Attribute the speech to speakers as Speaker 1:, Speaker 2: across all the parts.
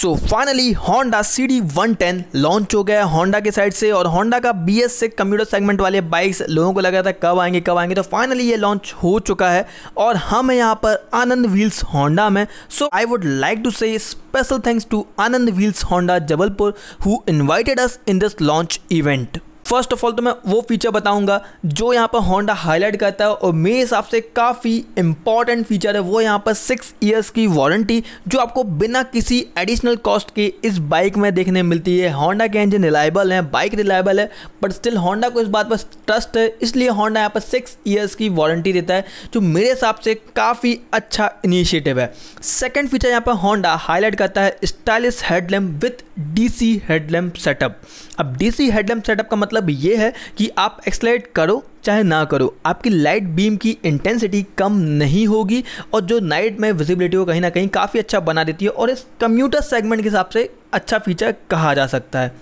Speaker 1: सो finally Honda C D one ten launch हो गया है होंडा के साइड से और होंडा का बी एस से सेगमेंट वाले बाइक्स लोगों को लगा था कब आएंगे कब आएंगे तो फाइनली ये लॉन्च हो चुका है और हम यहाँ पर आनंद व्हील्स होंडा में so I would like to say special thanks to Anand wheels Honda Jabalpur who invited us in this launch event first of all तो मैं वो फीचर बताऊंगा जो यहाँ पर होंडा हाईलाइट करता है और मेरे हिसाब से काफ़ी इंपॉर्टेंट फीचर है वो यहाँ पर सिक्स ईयर्स की वारंटी जो आपको बिना किसी एडिशनल कॉस्ट के इस बाइक में देखने मिलती है होंडा के इंजन रिलायबल हैं बाइक रिलायबल है बट स्टिल होंडा को इस बात पर ट्रस्ट है इसलिए होंडा यहाँ पर सिक्स ईयर्स की वारंटी देता है जो मेरे हिसाब से काफ़ी अच्छा इनिशिएटिव है सेकेंड फीचर यहाँ पर होंडा हाईलाइट करता है stylish headlamp with C headlamp setup अब सी हेडलैम्प सेटअप का मतलब मतलब ये है कि आप एक्सलेट करो चाहे ना करो आपकी लाइट बीम की इंटेंसिटी कम नहीं होगी और जो नाइट में विजिबिलिटी को कहीं ना कहीं काफ़ी अच्छा बना देती है और इस कम्यूटर सेगमेंट के हिसाब से अच्छा फीचर कहा जा सकता है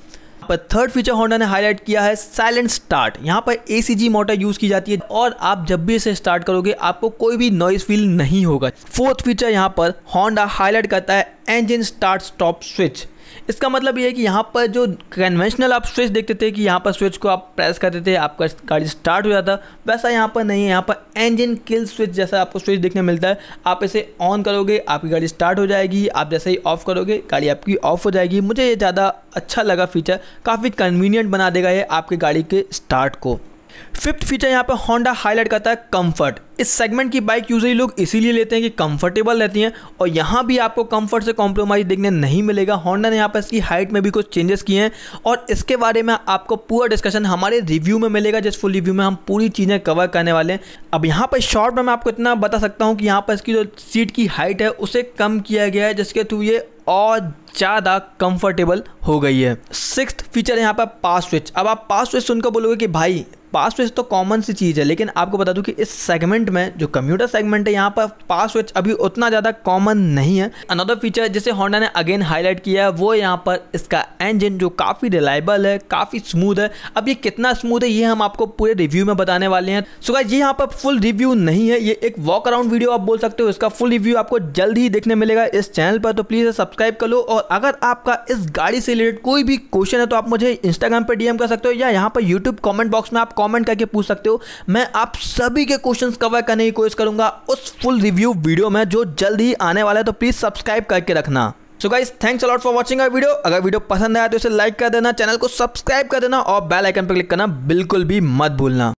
Speaker 1: पर थर्ड फीचर होंडा ने हाईलाइट किया है साइलेंट स्टार्ट यहाँ पर ए मोटर यूज की जाती है और आप जब भी इसे स्टार्ट करोगे आपको कोई भी नॉइज फील नहीं होगा फोर्थ फीचर यहाँ पर होंडा हाईलाइट करता है इंजन स्टार्ट स्टॉप स्विच इसका मतलब ये है कि यहाँ पर जो कन्वेंशनल आप स्विच देखते थे कि यहाँ पर स्विच को आप प्रेस करते थे आपका गाड़ी स्टार्ट हो जाता वैसा यहाँ पर नहीं है यहाँ पर इंजन किल स्विच जैसा आपको स्विच देखने मिलता है आप इसे ऑन करोगे आपकी गाड़ी स्टार्ट हो जाएगी आप जैसे ही ऑफ़ करोगे गाड़ी आपकी ऑफ़ हो जाएगी मुझे ये ज़्यादा अच्छा लगा फीचर काफ़ी कन्वीनियंट बना देगा ये आपकी गाड़ी के स्टार्ट को फिफ्थ फीचर यहाँ पर होंडा हाईलाइट करता है कंफर्ट इस सेगमेंट की बाइक यूजली लोग इसीलिए लेते हैं कि कंफर्टेबल रहती हैं और यहाँ भी आपको कंफर्ट से कॉम्प्रोमाइज़ देखने नहीं मिलेगा होंडा ने यहाँ पर इसकी हाइट में भी कुछ चेंजेस किए हैं और इसके बारे में आपको पूरा डिस्कशन हमारे रिव्यू में मिलेगा जिस फुल रिव्यू में हम पूरी चीज़ें कवर करने वाले हैं अब यहाँ पर शॉर्ट में मैं आपको इतना बता सकता हूँ कि यहाँ पर इसकी जो सीट की हाइट है उसे कम किया गया है जिसके थ्रू ये और ज़्यादा कंफर्टेबल हो गई है सिक्स्थ फीचर यहाँ पर पास स्विच अब आप पास स्विच सुनकर बोलोगे कि भाई पास स्विच तो कॉमन सी चीज़ है लेकिन आपको बता दूं कि इस सेगमेंट में जो कंप्यूटर सेगमेंट है यहाँ पर पास स्विच अभी उतना ज़्यादा कॉमन नहीं है अनदर फीचर जिसे होंडा ने अगेन हाईलाइट किया है वो यहाँ पर इसका इंजन जो काफ़ी रिलायबल है काफ़ी स्मूथ है अब ये कितना स्मूथ है ये हम आपको पूरे रिव्यू में बताने वाले हैं सो so, ये यहाँ पर फुल रिव्यू नहीं है ये एक वॉक अराउंड वीडियो आप बोल सकते हो इसका फुल रिव्यू आपको जल्द ही देखने मिलेगा इस चैनल पर तो प्लीज़ सब्सक्राइब कर लो और अगर आपका इस गाड़ी से रिलेटेड कोई भी क्वेश्चन है तो आप मुझे इंस्टाग्राम पर डीएम कर सकते हो या यहाँ पर यूट्यूब कॉमेंट बॉक्स में आप कॉमेंट कमेंट करके पूछ सकते हो मैं आप सभी के क्वेश्चन कवर करने की कोशिश करूंगा उस फुल रिव्यू वीडियो में जो जल्द ही आने वाला है तो प्लीज़ सब्सक्राइब करके रखना so guys thanks a lot for watching our video अगर वीडियो पसंद आया तो इसे लाइक कर देना चैनल को सब्सक्राइब कर देना और बेल आइकन पर क्लिक करना बिल्कुल भी मत भूलना